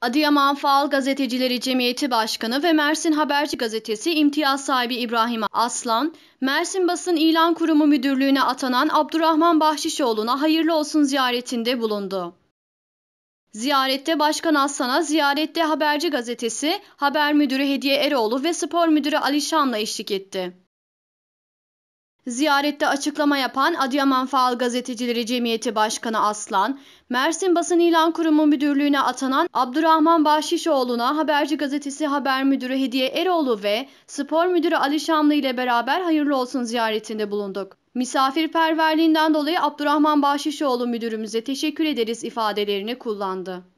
Adıyaman Faal Gazetecileri Cemiyeti Başkanı ve Mersin Haberci Gazetesi imtiyaz sahibi İbrahim Aslan, Mersin Basın İlan Kurumu Müdürlüğü'ne atanan Abdurrahman Bahşişoğlu'na hayırlı olsun ziyaretinde bulundu. Ziyarette Başkan Aslan'a ziyarette Haberci Gazetesi Haber Müdürü Hediye Eroğlu ve Spor Müdürü Ali Şan'la eşlik etti. Ziyarette açıklama yapan Adıyaman Faal Gazetecileri Cemiyeti Başkanı Aslan, Mersin Basın İlan Kurumu Müdürlüğü'ne atanan Abdurrahman Bahşişoğlu'na Haberci Gazetesi Haber Müdürü Hediye Eroğlu ve Spor Müdürü Ali Şamlı ile beraber hayırlı olsun ziyaretinde bulunduk. Misafirperverliğinden dolayı Abdurrahman Bahşişoğlu müdürümüze teşekkür ederiz ifadelerini kullandı.